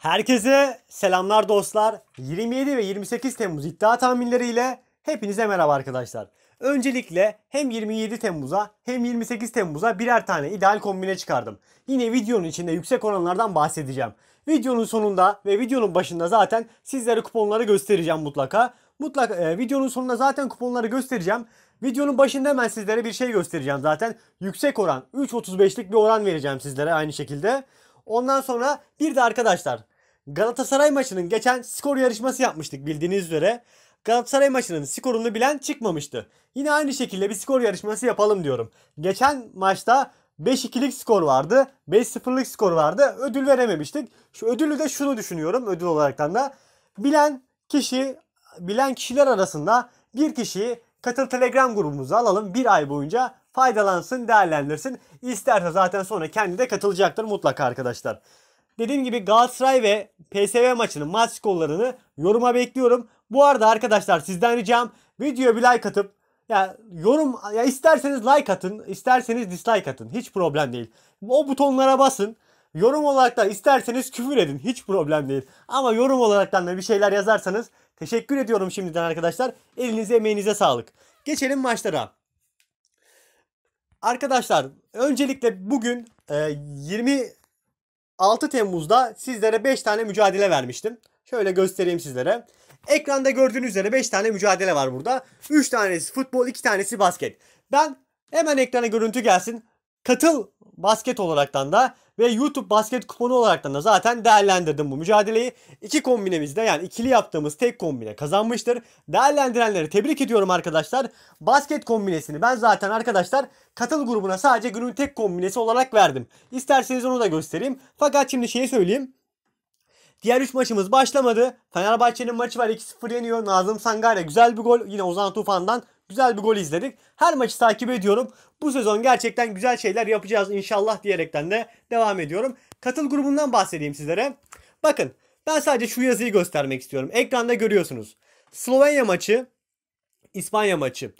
Herkese selamlar dostlar. 27 ve 28 Temmuz iddia tahminleriyle hepinize merhaba arkadaşlar. Öncelikle hem 27 Temmuz'a hem 28 Temmuz'a birer tane ideal kombine çıkardım. Yine videonun içinde yüksek oranlardan bahsedeceğim. Videonun sonunda ve videonun başında zaten sizlere kuponları göstereceğim mutlaka. Mutlaka e, videonun sonunda zaten kuponları göstereceğim. Videonun başında hemen sizlere bir şey göstereceğim zaten. Yüksek oran 3.35'lik bir oran vereceğim sizlere aynı şekilde. Ondan sonra bir de arkadaşlar Galatasaray maçının geçen skor yarışması yapmıştık bildiğiniz üzere. Galatasaray maçının skorunu bilen çıkmamıştı. Yine aynı şekilde bir skor yarışması yapalım diyorum. Geçen maçta 5-2'lik skor vardı. 5-0'lık skor vardı. Ödül verememiştik. Şu ödülü de şunu düşünüyorum ödül olaraktan da. Bilen kişi, bilen kişiler arasında bir kişiyi katıl Telegram grubumuza alalım. Bir ay boyunca faydalansın, değerlendirsin. İsterse zaten sonra kendi de katılacaktır mutlaka arkadaşlar. Dediğim gibi Galatasaray ve PSV maçının maç skorlarını yoruma bekliyorum. Bu arada arkadaşlar sizden ricam videoya bir like atıp ya yorum ya isterseniz like atın, isterseniz dislike atın. Hiç problem değil. O butonlara basın. Yorum olarak da isterseniz küfür edin. Hiç problem değil. Ama yorum olarak da bir şeyler yazarsanız teşekkür ediyorum şimdiden arkadaşlar. Elinize emeğinize sağlık. Geçelim maçlara. Arkadaşlar öncelikle bugün 20 e, 6 Temmuz'da sizlere 5 tane mücadele vermiştim. Şöyle göstereyim sizlere. Ekranda gördüğünüz üzere 5 tane mücadele var burada. 3 tanesi futbol, 2 tanesi basket. Ben hemen ekrana görüntü gelsin. Katıl basket olaraktan da ve YouTube basket kuponu olarak da zaten değerlendirdim bu mücadeleyi. İki kombinemizde yani ikili yaptığımız tek kombine kazanmıştır. Değerlendirenleri tebrik ediyorum arkadaşlar. Basket kombinesini ben zaten arkadaşlar katıl grubuna sadece günün tek kombinesi olarak verdim. İsterseniz onu da göstereyim. Fakat şimdi şeyi söyleyeyim. Diğer 3 maçımız başlamadı. Fenerbahçe'nin maçı var 2-0 yeniyor. Nazım Sangare güzel bir gol. Yine Ozan Tufan'dan Güzel bir gol izledik. Her maçı takip ediyorum. Bu sezon gerçekten güzel şeyler yapacağız inşallah diyerekten de devam ediyorum. Katıl grubundan bahsedeyim sizlere. Bakın ben sadece şu yazıyı göstermek istiyorum. Ekranda görüyorsunuz. Slovenya maçı, İspanya maçı.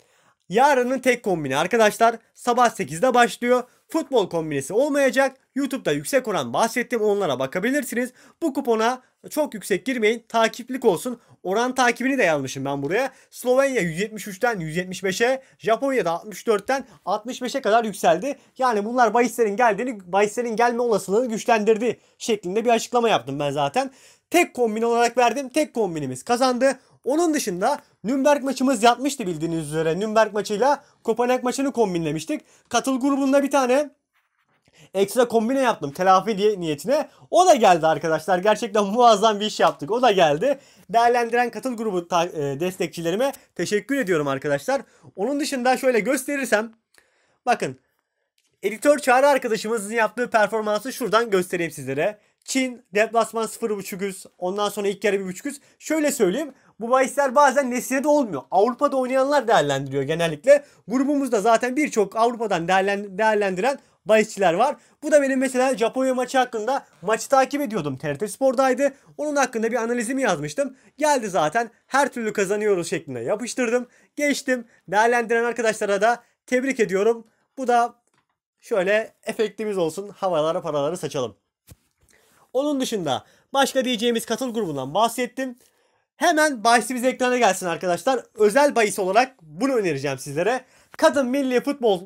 Yarının tek kombini arkadaşlar. Sabah 8'de başlıyor futbol kombinesi olmayacak. YouTube'da yüksek oran bahsettim onlara bakabilirsiniz. Bu kupona çok yüksek girmeyin. Takiplik olsun. Oran takibini de yazmışım ben buraya. Slovenya 173'ten 175'e, Japonya da 64'ten 65'e kadar yükseldi. Yani bunlar bahislerin geldiğini, bahislerin gelme olasılığını güçlendirdi şeklinde bir açıklama yaptım ben zaten. Tek kombin olarak verdim. Tek kombinimiz kazandı. Onun dışında Nürnberg maçımız yatmıştı bildiğiniz üzere. Nürnberg maçıyla Kopenhag maçını kombinlemiştik. Katıl grubunda bir tane ekstra kombine yaptım telafi diye niyetine. O da geldi arkadaşlar. Gerçekten muazzam bir iş yaptık. O da geldi. Değerlendiren katıl grubu e, destekçilerime teşekkür ediyorum arkadaşlar. Onun dışında şöyle gösterirsem bakın editör Çağrı arkadaşımızın yaptığı performansı şuradan göstereyim sizlere. Çin deplasman 0.5 üz. Ondan sonra ilk yarı 1.5 üz. Şöyle söyleyeyim. Bu bahisler bazen Nesire'de olmuyor. Avrupa'da oynayanlar değerlendiriyor genellikle. Grubumuzda zaten birçok Avrupa'dan değerlendiren bahisçiler var. Bu da benim mesela Japonya maçı hakkında maçı takip ediyordum. TRT Spor'daydı. Onun hakkında bir analizimi yazmıştım. Geldi zaten her türlü kazanıyoruz şeklinde yapıştırdım. Geçtim. Değerlendiren arkadaşlara da tebrik ediyorum. Bu da şöyle efektimiz olsun. Havalara paraları saçalım. Onun dışında başka diyeceğimiz katıl grubundan bahsettim. Hemen bahisimiz ekrana gelsin arkadaşlar. Özel bahis olarak bunu önereceğim sizlere. Kadın milli futbol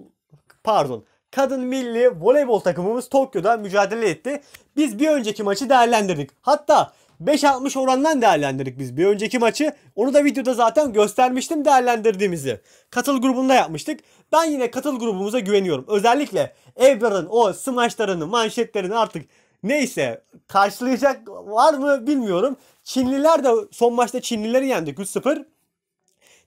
pardon kadın milli voleybol takımımız Tokyo'da mücadele etti. Biz bir önceki maçı değerlendirdik. Hatta 5-60 orandan değerlendirdik biz bir önceki maçı. Onu da videoda zaten göstermiştim değerlendirdiğimizi. Katıl grubunda yapmıştık. Ben yine katıl grubumuza güveniyorum. Özellikle Ebrar'ın o smaçlarını, manşetlerini artık neyse karşılayacak var mı bilmiyorum. Çinliler de son maçta Çinlileri yendik 3-0.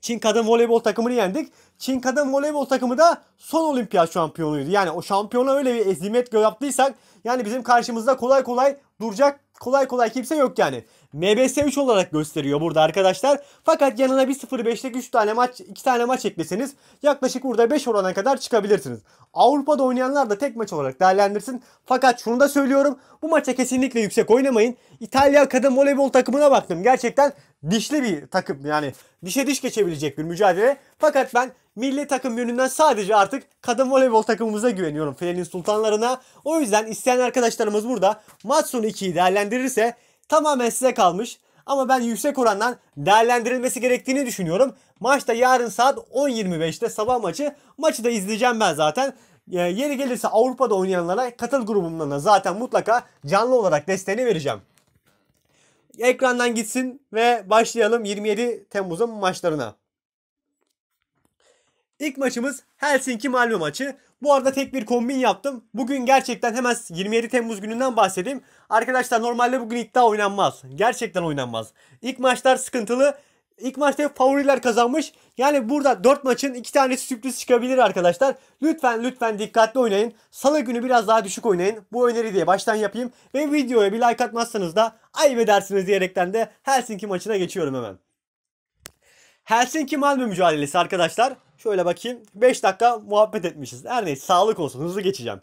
Çin kadın voleybol takımını yendik. Çin kadın voleybol takımı da son olimpiyat şampiyonuydu. Yani o şampiyona öyle bir ezimet yaptıysak yani bizim karşımızda kolay kolay duracak kolay kolay kimse yok yani. MBS3 olarak gösteriyor burada arkadaşlar. Fakat yanına bir 0.5'lik 3 tane maç 2 tane maç ekleseniz yaklaşık burada 5 orana kadar çıkabilirsiniz. Avrupa'da oynayanlar da tek maç olarak değerlendirsin. Fakat şunu da söylüyorum. Bu maça kesinlikle yüksek oynamayın. İtalya kadın voleybol takımına baktım. Gerçekten dişli bir takım yani dişe diş geçebilecek bir mücadele. Fakat ben milli takım yönünden sadece artık kadın voleybol takımımıza güveniyorum. Fener'in sultanlarına. O yüzden isteyen arkadaşlarımız burada maç sonu 2'yi değerlendirirse tamamen size kalmış. Ama ben yüksek orandan değerlendirilmesi gerektiğini düşünüyorum. Maçta yarın saat 10.25'te sabah maçı. Maçı da izleyeceğim ben zaten. E, yeri gelirse Avrupa'da oynayanlara katıl grubumdan da zaten mutlaka canlı olarak desteğini vereceğim. Ekrandan gitsin ve başlayalım 27 Temmuz'un maçlarına. İlk maçımız Helsinki Malmö maçı. Bu arada tek bir kombin yaptım. Bugün gerçekten hemen 27 Temmuz gününden bahsedeyim. Arkadaşlar normalde bugün iddia oynanmaz. Gerçekten oynanmaz. İlk maçlar sıkıntılı. İlk maçta favoriler kazanmış. Yani burada 4 maçın 2 tanesi sürpriz çıkabilir arkadaşlar. Lütfen lütfen dikkatli oynayın. Salı günü biraz daha düşük oynayın. Bu öneri diye baştan yapayım. Ve videoya bir like atmazsanız da ayıp edersiniz diyerekten de Helsinki maçına geçiyorum hemen. Helsinki Malmö mücadelesi arkadaşlar. Şöyle bakayım. 5 dakika muhabbet etmişiz. Her neyse sağlık olsun. Hızlı geçeceğim.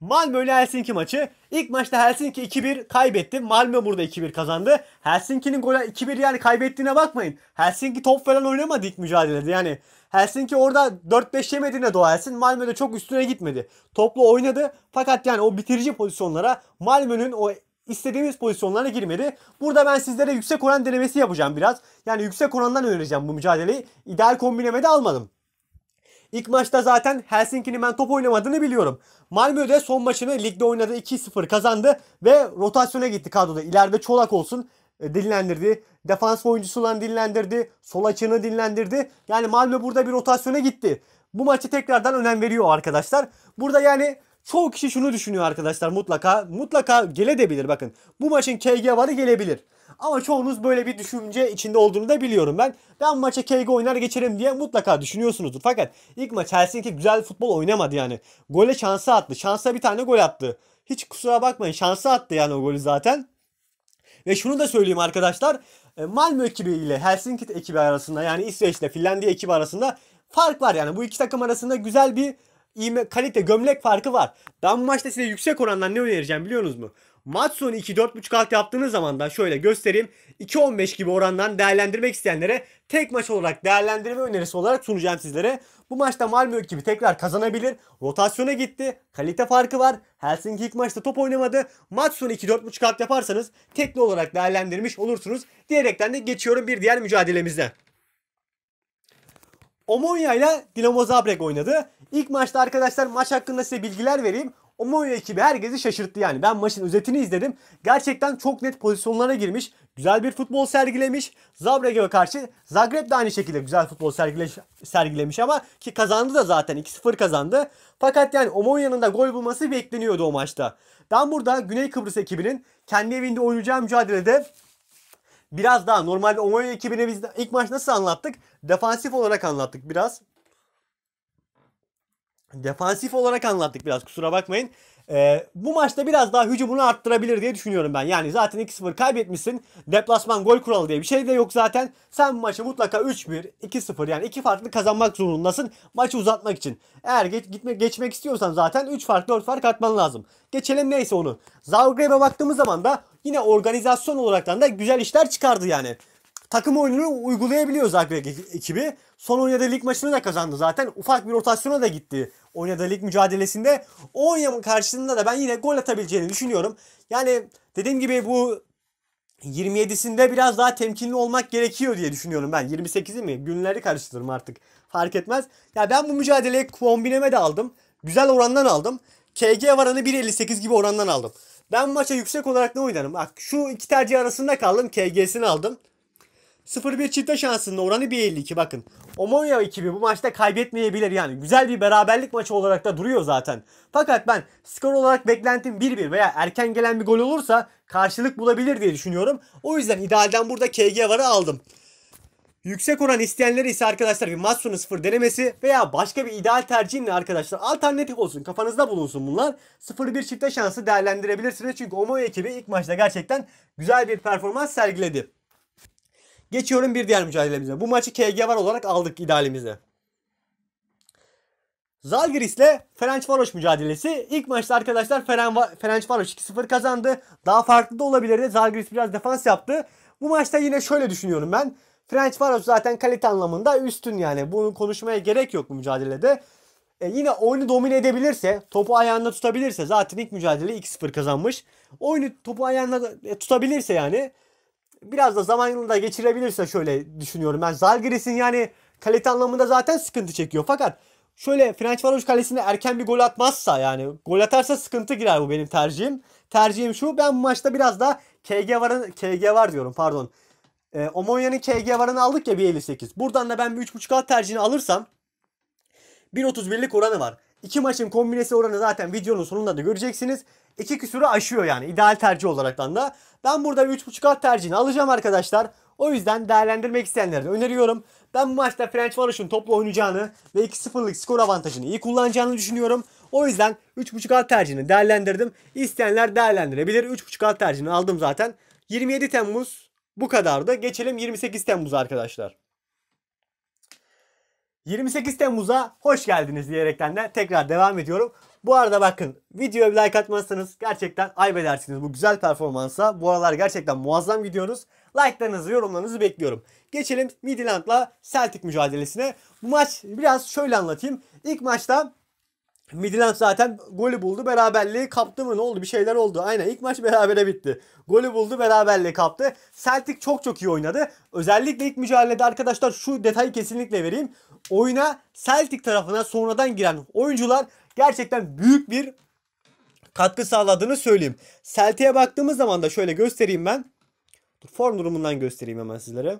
Malmö ile Helsinki maçı. İlk maçta Helsinki 2-1 kaybetti. Malmö burada 2-1 kazandı. Helsinki'nin golü 2-1 yani kaybettiğine bakmayın. Helsinki top falan oynamadı ilk mücadelede. Yani Helsinki orada 4-5 yemediğine doğa Helsin. Malmö de çok üstüne gitmedi. Toplu oynadı. Fakat yani o bitirici pozisyonlara Malmö'nün o istediğimiz pozisyonlara girmedi. Burada ben sizlere yüksek oran denemesi yapacağım biraz. Yani yüksek orandan önereceğim bu mücadeleyi. İdeal kombineme almadım. İlk maçta zaten Helsinki'nin ben top oynamadığını biliyorum. Malmö'de son maçını ligde oynadı 2-0 kazandı ve rotasyona gitti kadroda. İleride Çolak olsun e, dinlendirdi. Defans oyuncusundan dinlendirdi. Sol açığını dinlendirdi. Yani Malmö burada bir rotasyona gitti. Bu maçı tekrardan önem veriyor arkadaşlar. Burada yani Çoğu kişi şunu düşünüyor arkadaşlar mutlaka. Mutlaka gelebilir bakın. Bu maçın KG varı gelebilir. Ama çoğunuz böyle bir düşünce içinde olduğunu da biliyorum ben. Ben maça KG oynar geçerim diye mutlaka düşünüyorsunuzdur. Fakat ilk maç Helsinki güzel futbol oynamadı yani. Gole şansı attı. Şansa bir tane gol attı. Hiç kusura bakmayın şansı attı yani o golü zaten. Ve şunu da söyleyeyim arkadaşlar. E, Malmö ekibi ile Helsinki ekibi arasında yani İsveç ile Finlandiya ekibi arasında fark var yani. Bu iki takım arasında güzel bir iğme, kalite gömlek farkı var. Ben bu maçta size yüksek orandan ne önereceğim biliyorsunuz mu? Maç sonu 2-4.5 alt yaptığınız zaman da şöyle göstereyim. 2-15 gibi orandan değerlendirmek isteyenlere tek maç olarak değerlendirme önerisi olarak sunacağım sizlere. Bu maçta Malmö gibi tekrar kazanabilir. Rotasyona gitti. Kalite farkı var. Helsinki ilk maçta top oynamadı. Maç sonu 2-4.5 alt yaparsanız tekli olarak değerlendirmiş olursunuz. Diyerekten de geçiyorum bir diğer mücadelemize. Omonya ile Dinamo Zagreb oynadı. İlk maçta arkadaşlar maç hakkında size bilgiler vereyim. Omonya ekibi herkesi şaşırttı yani. Ben maçın özetini izledim. Gerçekten çok net pozisyonlara girmiş. Güzel bir futbol sergilemiş. Zagreb'e karşı Zagreb de aynı şekilde güzel futbol sergilemiş, ama ki kazandı da zaten 2-0 kazandı. Fakat yani Omonya'nın da gol bulması bekleniyordu o maçta. Ben burada Güney Kıbrıs ekibinin kendi evinde oynayacağı mücadelede biraz daha normalde bir ekibine ekibini biz ilk maç nasıl anlattık? Defansif olarak anlattık biraz. Defansif olarak anlattık biraz kusura bakmayın. E, bu maçta biraz daha hücumunu arttırabilir diye düşünüyorum ben. Yani zaten 2-0 kaybetmişsin. Deplasman gol kuralı diye bir şey de yok zaten. Sen bu maçı mutlaka 3-1, 2-0 yani iki farklı kazanmak zorundasın maçı uzatmak için. Eğer geç, gitmek geçmek istiyorsan zaten 3 fark 4 fark atman lazım. Geçelim neyse onu. Zagreb'e baktığımız zaman da yine organizasyon olarak da güzel işler çıkardı yani takım oyununu uygulayabiliyor Zagreb ekibi. Son oynadığı lig maçını da kazandı zaten. Ufak bir rotasyona da gitti oynadığı lig mücadelesinde. Onya karşısında da ben yine gol atabileceğini düşünüyorum. Yani dediğim gibi bu 27'sinde biraz daha temkinli olmak gerekiyor diye düşünüyorum ben. 28'i mi? Günleri karıştırırım artık. Fark etmez. Ya ben bu mücadeleyi kombineme de aldım. Güzel orandan aldım. KG varanı 1.58 gibi orandan aldım. Ben maça yüksek olarak ne oynarım? Bak şu iki tercih arasında kaldım. KG'sini aldım. 0-1 çifte şansının oranı 1.52 bakın. Omonya ekibi bu maçta kaybetmeyebilir yani. Güzel bir beraberlik maçı olarak da duruyor zaten. Fakat ben skor olarak beklentim 1-1 veya erken gelen bir gol olursa karşılık bulabilir diye düşünüyorum. O yüzden idealden burada KG varı aldım. Yüksek oran isteyenlere ise arkadaşlar bir maç sonu sıfır denemesi veya başka bir ideal tercihinle arkadaşlar alternatif olsun kafanızda bulunsun bunlar. 0-1 çifte şansı değerlendirebilirsiniz çünkü Omoy ekibi ilk maçta gerçekten güzel bir performans sergiledi. Geçiyorum bir diğer mücadelemize. Bu maçı KG var olarak aldık idealimize. ile Ferencvaros mücadelesi. İlk maçta arkadaşlar Ferencvaros 2-0 kazandı. Daha farklı da olabilirdi. Zalgiris biraz defans yaptı. Bu maçta yine şöyle düşünüyorum ben. Ferencvaros zaten kalite anlamında üstün yani. Bunu konuşmaya gerek yok bu mücadelede. E yine oyunu domine edebilirse, topu ayağında tutabilirse zaten ilk mücadele 2-0 kazanmış. Oyunu topu ayağında e, tutabilirse yani biraz da zamanını da geçirebilirse şöyle düşünüyorum. Ben Zalgiris'in yani kalite anlamında zaten sıkıntı çekiyor. Fakat şöyle Fenerbahçe kalesine erken bir gol atmazsa yani gol atarsa sıkıntı girer bu benim tercihim. Tercihim şu ben bu maçta biraz da KG varın KG var diyorum pardon. E, Omonya'nın KG varını aldık ya 1.58. Buradan da ben bir 3.5 tercihini alırsam 1.31'lik oranı var. İki maçın kombinesi oranı zaten videonun sonunda da göreceksiniz. 2 küsürü aşıyor yani ideal tercih olarak da. Ben burada 3.5 alt tercihini alacağım arkadaşlar. O yüzden değerlendirmek isteyenlere de öneriyorum. Ben bu maçta French Vanish'ın toplu oynayacağını ve 2-0'lık skor avantajını iyi kullanacağını düşünüyorum. O yüzden 3.5 alt tercihini değerlendirdim. İsteyenler değerlendirebilir. 3.5 alt tercihini aldım zaten. 27 Temmuz bu kadardı. Geçelim 28 Temmuz arkadaşlar. 28 Temmuz'a hoş geldiniz diyerekten de tekrar devam ediyorum. Bu arada bakın videoya bir like atmazsanız gerçekten aybedersiniz bu güzel performansa. Bu aralar gerçekten muazzam gidiyoruz. Like'larınızı, yorumlarınızı bekliyorum. Geçelim Midland'la Celtic mücadelesine. Bu maç biraz şöyle anlatayım. İlk maçta Midland zaten golü buldu beraberliği kaptı mı ne oldu bir şeyler oldu. Aynen ilk maç berabere bitti. Golü buldu beraberliği kaptı. Celtic çok çok iyi oynadı. Özellikle ilk mücadelede arkadaşlar şu detayı kesinlikle vereyim. Oyuna Celtic tarafına sonradan giren oyuncular gerçekten büyük bir katkı sağladığını söyleyeyim. Celtic'e baktığımız zaman da şöyle göstereyim ben. Form durumundan göstereyim hemen sizlere.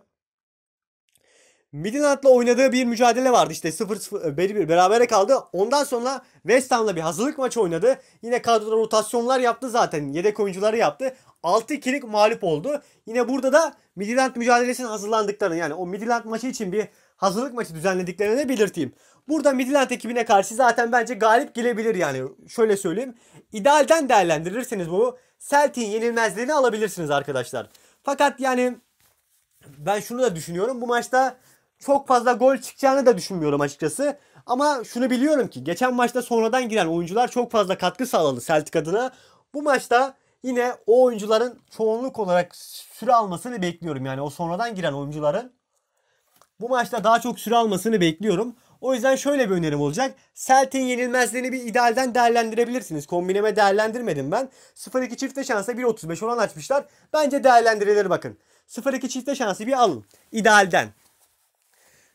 Midinat'la oynadığı bir mücadele vardı. işte, 0-0 e, berabere kaldı. Ondan sonra West Ham'la bir hazırlık maçı oynadı. Yine kadroda rotasyonlar yaptı zaten. Yedek oyuncuları yaptı. 6-2'lik mağlup oldu. Yine burada da Midland mücadelesine hazırlandıklarını yani o Midland maçı için bir hazırlık maçı düzenlediklerini de belirteyim. Burada Midland ekibine karşı zaten bence galip gelebilir yani. Şöyle söyleyeyim. İdealden değerlendirirseniz bu Celtic'in yenilmezliğini alabilirsiniz arkadaşlar. Fakat yani ben şunu da düşünüyorum. Bu maçta çok fazla gol çıkacağını da düşünmüyorum açıkçası. Ama şunu biliyorum ki geçen maçta sonradan giren oyuncular çok fazla katkı sağladı Celtic adına. Bu maçta yine o oyuncuların çoğunluk olarak süre almasını bekliyorum. Yani o sonradan giren oyuncuların bu maçta daha çok süre almasını bekliyorum. O yüzden şöyle bir önerim olacak. Celt'in yenilmezliğini bir idealden değerlendirebilirsiniz. Kombineme değerlendirmedim ben. 0-2 çifte şansa 1.35 oran açmışlar. Bence değerlendirilir bakın. 0-2 çifte şansı bir alın. İdealden.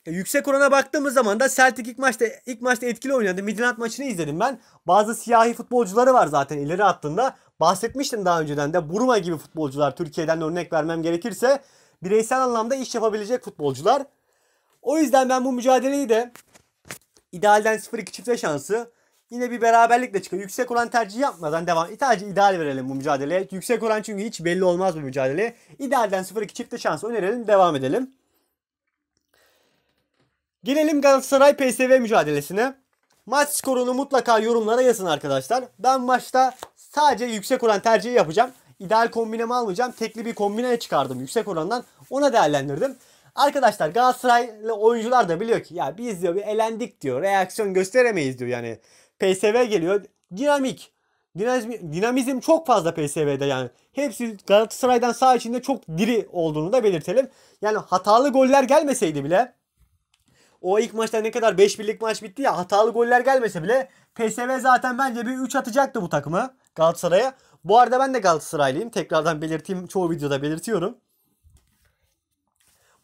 E, yüksek orana baktığımız zaman da Celtic ilk maçta ilk maçta etkili oynadı. Midland maçını izledim ben. Bazı siyahi futbolcuları var zaten ileri attığında. Bahsetmiştim daha önceden de Buruma gibi futbolcular Türkiye'den örnek vermem gerekirse bireysel anlamda iş yapabilecek futbolcular. O yüzden ben bu mücadeleyi de idealden 0-2 çifte şansı yine bir beraberlikle çıkıyor. Yüksek oran tercihi yapmadan devam. E, sadece ideal verelim bu mücadeleye. Yüksek oran çünkü hiç belli olmaz bu mücadele. İdealden 0-2 çifte şansı önerelim. Devam edelim. Gelelim Galatasaray PSV mücadelesine. Maç skorunu mutlaka yorumlara yazın arkadaşlar. Ben maçta sadece yüksek oran tercihi yapacağım. İdeal kombinemi almayacağım. Tekli bir kombineye çıkardım yüksek orandan. Ona değerlendirdim. Arkadaşlar Galatasaraylı oyuncular da biliyor ki ya biz diyor bir elendik diyor. Reaksiyon gösteremeyiz diyor yani. PSV geliyor. Dinamik. Dinamizm, dinamizm çok fazla PSV'de yani. Hepsi Galatasaray'dan sağ içinde çok diri olduğunu da belirtelim. Yani hatalı goller gelmeseydi bile o ilk maçta ne kadar 5-1'lik maç bitti ya hatalı goller gelmese bile PSV zaten bence bir 3 atacaktı bu takımı Galatasaray'a. Bu arada ben de Galatasaraylıyım. Tekrardan belirteyim. Çoğu videoda belirtiyorum.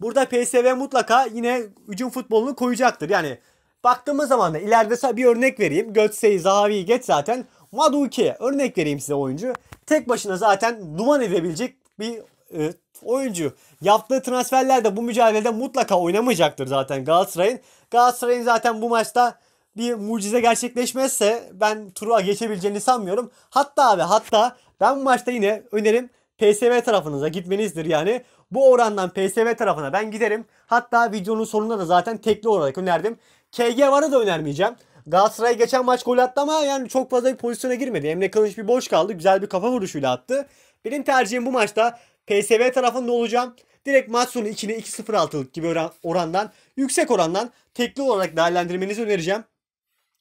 Burada PSV mutlaka yine hücum futbolunu koyacaktır. Yani baktığımız zaman da ileride bir örnek vereyim. Götze'yi, Zahavi'yi geç zaten. Maduke örnek vereyim size oyuncu. Tek başına zaten duman edebilecek bir e, oyuncu. Yaptığı transferlerde bu mücadelede mutlaka oynamayacaktır zaten Galatasaray'ın. Galatasaray'ın zaten bu maçta bir mucize gerçekleşmezse ben tura geçebileceğini sanmıyorum. Hatta abi hatta ben bu maçta yine önerim PSV tarafınıza gitmenizdir yani. Bu orandan PSV tarafına ben giderim. Hatta videonun sonunda da zaten tekli olarak önerdim. KG varı da önermeyeceğim. Galatasaray geçen maç gol attı ama yani çok fazla bir pozisyona girmedi. Emre Kılıç bir boş kaldı. Güzel bir kafa vuruşuyla attı. Benim tercihim bu maçta PSV tarafında olacağım. Direkt maç sonu 2'ne 2-0-6'lık gibi orandan yüksek orandan tekli olarak değerlendirmenizi önereceğim.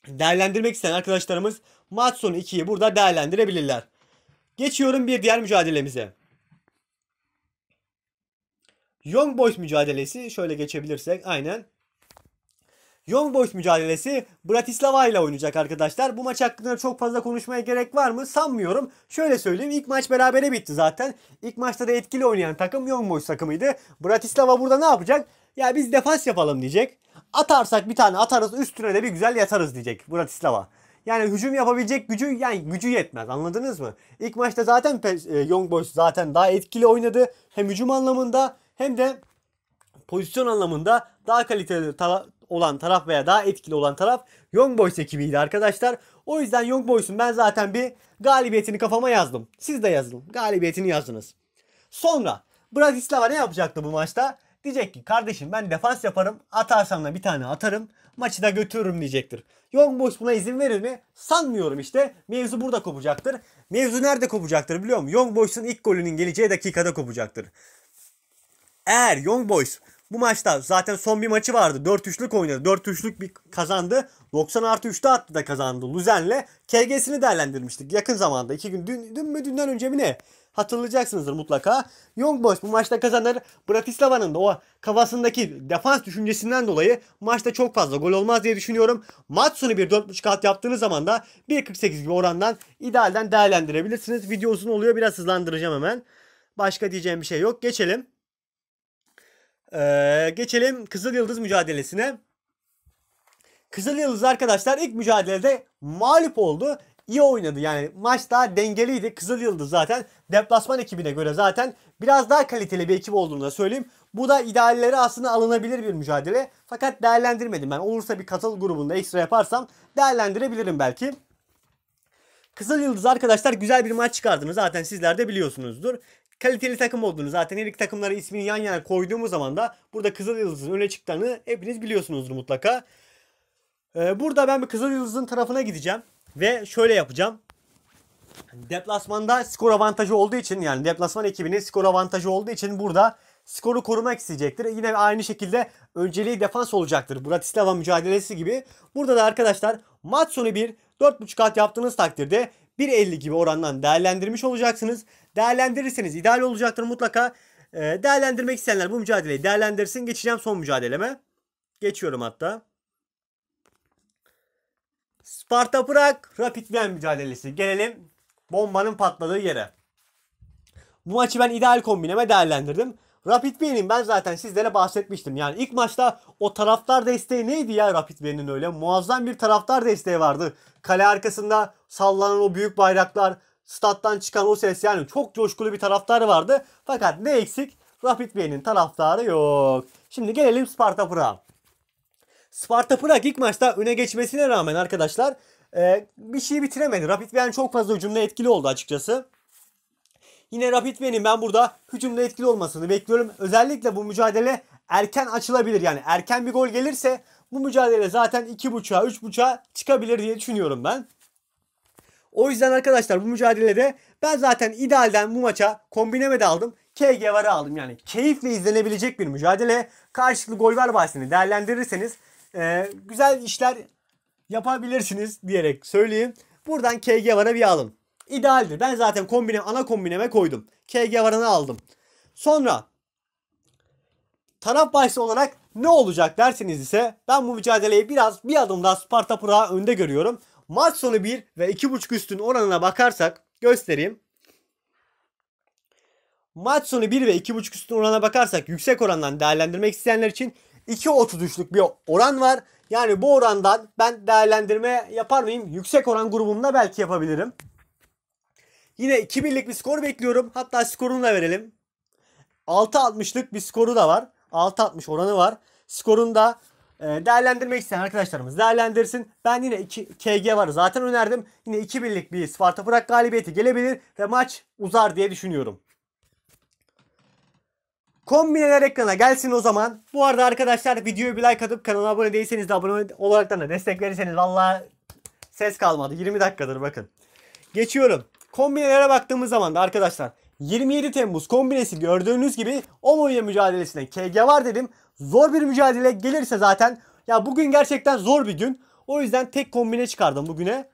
Değerlendirmek isteyen arkadaşlarımız maç sonu 2'yi burada değerlendirebilirler. Geçiyorum bir diğer mücadelemize. Young Boys mücadelesi şöyle geçebilirsek aynen. Young Boys mücadelesi Bratislava ile oynayacak arkadaşlar. Bu maç hakkında çok fazla konuşmaya gerek var mı? Sanmıyorum. Şöyle söyleyeyim ilk maç berabere bitti zaten. İlk maçta da etkili oynayan takım Young Boys takımıydı. Bratislava burada ne yapacak? Ya biz defans yapalım diyecek. Atarsak bir tane atarız üstüne de bir güzel yatarız diyecek Bratislava. Yani hücum yapabilecek gücü yani gücü yetmez anladınız mı? İlk maçta zaten e, Young Boys zaten daha etkili oynadı. Hem hücum anlamında hem de pozisyon anlamında daha kaliteli tara olan taraf veya daha etkili olan taraf Young Boys ekibiydi arkadaşlar. O yüzden Young Boys'un ben zaten bir galibiyetini kafama yazdım. Siz de yazın. Galibiyetini yazdınız. Sonra Bratislava ne yapacaktı bu maçta? Diyecek ki kardeşim ben defans yaparım. Atarsam da bir tane atarım. Maçı da götürürüm diyecektir. Young Boys buna izin verir mi? Sanmıyorum işte. Mevzu burada kopacaktır. Mevzu nerede kopacaktır biliyor musun? Young Boys'un ilk golünün geleceği dakikada kopacaktır. Eğer Young Boys bu maçta zaten son bir maçı vardı. 4-3'lük oynadı. 4-3'lük bir kazandı. 90 artı 3'te attı da kazandı. Luzen'le KG'sini değerlendirmiştik yakın zamanda. iki gün dün, dün mü dünden önce mi ne? Hatırlayacaksınızdır mutlaka. Young Boys bu maçta kazanır. Bratislava'nın da o kafasındaki defans düşüncesinden dolayı maçta çok fazla gol olmaz diye düşünüyorum. Maç sonu bir 4.5 alt yaptığınız zaman da 1.48 gibi orandan idealden değerlendirebilirsiniz. Video uzun oluyor biraz hızlandıracağım hemen. Başka diyeceğim bir şey yok. Geçelim. Ee, geçelim Kızıl Yıldız mücadelesine. Kızıl Yıldız arkadaşlar ilk mücadelede mağlup oldu. İyi oynadı yani maç daha dengeliydi. Kızıl Yıldız zaten deplasman ekibine göre zaten biraz daha kaliteli bir ekip olduğunu da söyleyeyim. Bu da idealleri aslında alınabilir bir mücadele. Fakat değerlendirmedim ben. Olursa bir katıl grubunda ekstra yaparsam değerlendirebilirim belki. Kızıl Yıldız arkadaşlar güzel bir maç çıkardınız zaten sizler de biliyorsunuzdur kaliteli takım olduğunu zaten her iki takımlara ismini yan yana koyduğumuz zaman da burada Kızıl Yıldız'ın öne çıktığını hepiniz biliyorsunuzdur mutlaka. Ee, burada ben bir Kızıl Yıldız'ın tarafına gideceğim ve şöyle yapacağım. Deplasmanda skor avantajı olduğu için yani deplasman ekibinin skor avantajı olduğu için burada skoru korumak isteyecektir. E, yine aynı şekilde önceliği defans olacaktır. Bratislava mücadelesi gibi. Burada da arkadaşlar maç sonu bir 4.5 kat yaptığınız takdirde 1.50 gibi orandan değerlendirmiş olacaksınız. Değerlendirirseniz ideal olacaktır mutlaka. Ee, değerlendirmek isteyenler bu mücadeleyi değerlendirsin. Geçeceğim son mücadeleme. Geçiyorum hatta. Sparta Prag Rapid Wien mücadelesi. Gelelim bombanın patladığı yere. Bu maçı ben ideal kombineme değerlendirdim. Rapid Vien'in ben zaten sizlere bahsetmiştim. Yani ilk maçta o taraftar desteği neydi ya Rapid Vien'in öyle? Muazzam bir taraftar desteği vardı. Kale arkasında sallanan o büyük bayraklar, stat'tan çıkan o ses yani çok coşkulu bir taraftar vardı. Fakat ne eksik? Rapid Vien'in taraftarı yok. Şimdi gelelim Sparta Prag'a. Sparta Prag ilk maçta öne geçmesine rağmen arkadaşlar e, bir şey bitiremedi. Rapid Wien çok fazla hücumda etkili oldu açıkçası. Yine Rapid Vien'in ben burada hücumda etkili olmasını bekliyorum. Özellikle bu mücadele erken açılabilir. Yani erken bir gol gelirse bu mücadele zaten 2.5'a 3.5'a çıkabilir diye düşünüyorum ben. O yüzden arkadaşlar bu mücadelede ben zaten idealden bu maça kombineme de aldım. KG varı aldım yani keyifle izlenebilecek bir mücadele. Karşılıklı gol var bahsini değerlendirirseniz e, güzel işler yapabilirsiniz diyerek söyleyeyim. Buradan KG varı bir alın idealdir. Ben zaten kombine, ana kombineme koydum. KG varanı aldım. Sonra taraf bahsi olarak ne olacak derseniz ise ben bu mücadeleyi biraz bir adım daha Sparta Pırağı önde görüyorum. Maç sonu 1 ve 2.5 üstün oranına bakarsak göstereyim. Maç sonu 1 ve 2.5 üstün oranına bakarsak yüksek orandan değerlendirmek isteyenler için 2.33'lük bir oran var. Yani bu orandan ben değerlendirme yapar mıyım? Yüksek oran grubumda belki yapabilirim. Yine 2-1'lik bir skor bekliyorum. Hatta skorunu da verelim. 6-60'lık bir skoru da var. 6-60 oranı var. Skorunu da e, değerlendirmek isteyen arkadaşlarımız değerlendirsin. Ben yine 2 KG var zaten önerdim. Yine 2-1'lik bir Sparta Prag galibiyeti gelebilir ve maç uzar diye düşünüyorum. Kombineler ekrana gelsin o zaman. Bu arada arkadaşlar videoya bir like atıp kanala abone değilseniz de abone olarak da destek verirseniz valla ses kalmadı. 20 dakikadır bakın. Geçiyorum. Kombinelere baktığımız zaman da arkadaşlar 27 Temmuz kombinesi gördüğünüz gibi Omoya mücadelesine KG var dedim. Zor bir mücadele gelirse zaten ya bugün gerçekten zor bir gün. O yüzden tek kombine çıkardım bugüne.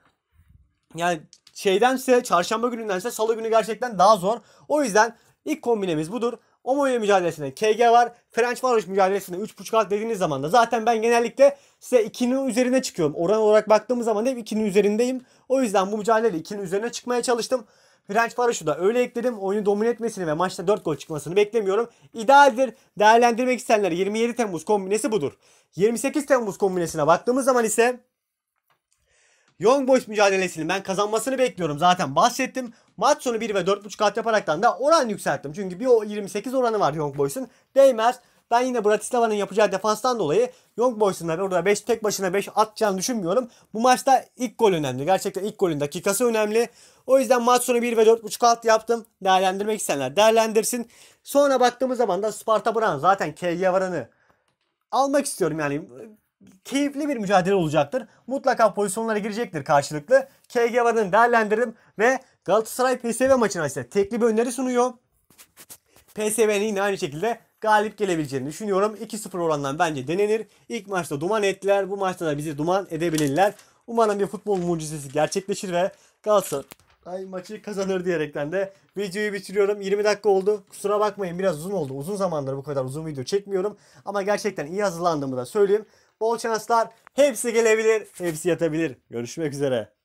Yani şeydense çarşamba günündense salı günü gerçekten daha zor. O yüzden ilk kombinemiz budur. Omoya mücadelesinde KG var. French Varoş mücadelesinde 3.5 alt dediğiniz zaman da zaten ben genellikle size 2'nin üzerine çıkıyorum. Oran olarak baktığımız zaman hep 2'nin üzerindeyim. O yüzden bu mücadelede 2'nin üzerine çıkmaya çalıştım. French Varoş'u da öyle ekledim. Oyunu domine etmesini ve maçta 4 gol çıkmasını beklemiyorum. İdealdir. Değerlendirmek isteyenler 27 Temmuz kombinesi budur. 28 Temmuz kombinesine baktığımız zaman ise Young Boys mücadelesini ben kazanmasını bekliyorum. Zaten bahsettim. Maç sonu 1 ve 4.5 kat yaparaktan da oran yükselttim. Çünkü bir o 28 oranı var Young Boys'un. Değmez. Ben yine Bratislava'nın yapacağı defanstan dolayı Young Boys'un da orada 5 tek başına 5 atacağını düşünmüyorum. Bu maçta ilk gol önemli. Gerçekten ilk golün dakikası önemli. O yüzden maç sonu 1 ve 4.5 alt yaptım. Değerlendirmek isteyenler değerlendirsin. Sonra baktığımız zaman da Sparta buran zaten KG varanı almak istiyorum yani keyifli bir mücadele olacaktır. Mutlaka pozisyonlara girecektir karşılıklı. KG varını değerlendirdim ve Galatasaray PSV maçına ise tekli bir öneri sunuyor. PSV'nin yine aynı şekilde galip gelebileceğini düşünüyorum. 2-0 orandan bence denenir. İlk maçta duman ettiler. Bu maçta da bizi duman edebilirler. Umarım bir futbol mucizesi gerçekleşir ve Galatasaray maçı kazanır diyerekten de videoyu bitiriyorum. 20 dakika oldu. Kusura bakmayın biraz uzun oldu. Uzun zamandır bu kadar uzun video çekmiyorum. Ama gerçekten iyi hazırlandığımı da söyleyeyim. Bol şanslar. Hepsi gelebilir. Hepsi yatabilir. Görüşmek üzere.